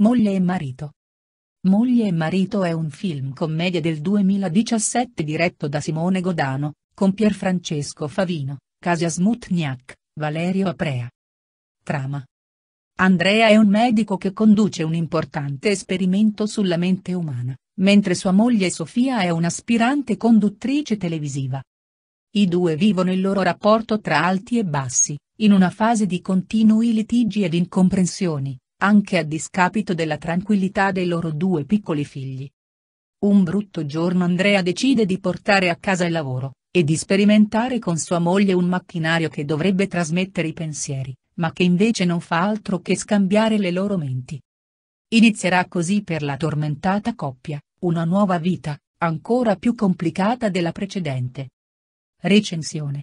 Moglie e marito. Moglie e marito è un film commedia del 2017 diretto da Simone Godano, con Pierfrancesco Favino, Kasia Smutniak, Valerio Aprea. Trama. Andrea è un medico che conduce un importante esperimento sulla mente umana, mentre sua moglie Sofia è un'aspirante conduttrice televisiva. I due vivono il loro rapporto tra alti e bassi, in una fase di continui litigi ed incomprensioni, anche a discapito della tranquillità dei loro due piccoli figli. Un brutto giorno Andrea decide di portare a casa il lavoro, e di sperimentare con sua moglie un macchinario che dovrebbe trasmettere i pensieri, ma che invece non fa altro che scambiare le loro menti. Inizierà così per la tormentata coppia, una nuova vita, ancora più complicata della precedente. Recensione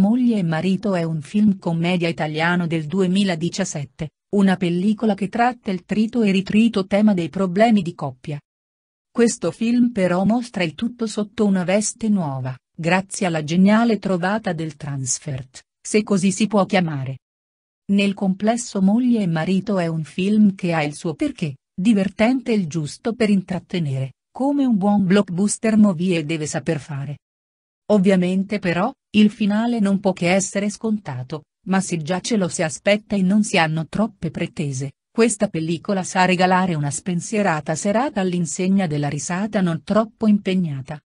Moglie e marito è un film commedia italiano del 2017, una pellicola che tratta il trito e ritrito tema dei problemi di coppia. Questo film però mostra il tutto sotto una veste nuova, grazie alla geniale trovata del transfert, se così si può chiamare. Nel complesso Moglie e marito è un film che ha il suo perché, divertente e il giusto per intrattenere, come un buon blockbuster movie deve saper fare. Ovviamente però, il finale non può che essere scontato, ma se già ce lo si aspetta e non si hanno troppe pretese, questa pellicola sa regalare una spensierata serata all'insegna della risata non troppo impegnata,